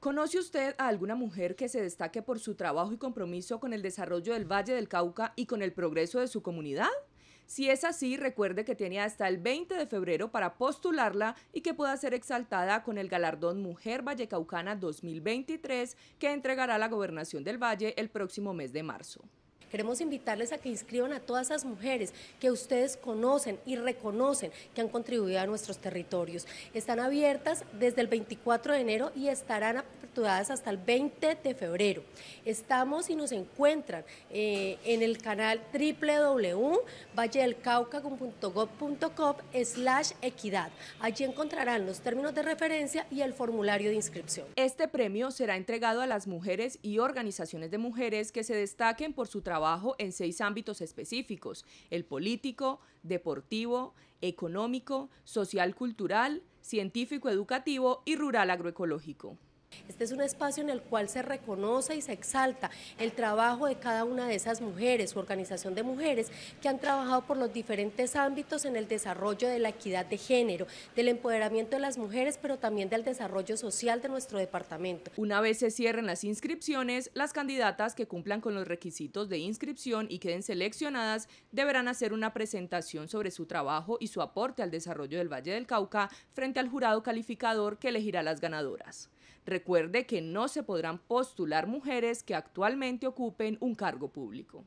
¿Conoce usted a alguna mujer que se destaque por su trabajo y compromiso con el desarrollo del Valle del Cauca y con el progreso de su comunidad? Si es así, recuerde que tiene hasta el 20 de febrero para postularla y que pueda ser exaltada con el galardón Mujer Vallecaucana 2023 que entregará la Gobernación del Valle el próximo mes de marzo. Queremos invitarles a que inscriban a todas esas mujeres que ustedes conocen y reconocen que han contribuido a nuestros territorios. Están abiertas desde el 24 de enero y estarán aperturadas hasta el 20 de febrero. Estamos y nos encuentran eh, en el canal www.valledelcauca.gov.co equidad. Allí encontrarán los términos de referencia y el formulario de inscripción. Este premio será entregado a las mujeres y organizaciones de mujeres que se destaquen por su trabajo trabajo en seis ámbitos específicos, el político, deportivo, económico, social-cultural, científico-educativo y rural-agroecológico. Este es un espacio en el cual se reconoce y se exalta el trabajo de cada una de esas mujeres, su organización de mujeres, que han trabajado por los diferentes ámbitos en el desarrollo de la equidad de género, del empoderamiento de las mujeres, pero también del desarrollo social de nuestro departamento. Una vez se cierren las inscripciones, las candidatas que cumplan con los requisitos de inscripción y queden seleccionadas deberán hacer una presentación sobre su trabajo y su aporte al desarrollo del Valle del Cauca frente al jurado calificador que elegirá las ganadoras. Recuerde que no se podrán postular mujeres que actualmente ocupen un cargo público.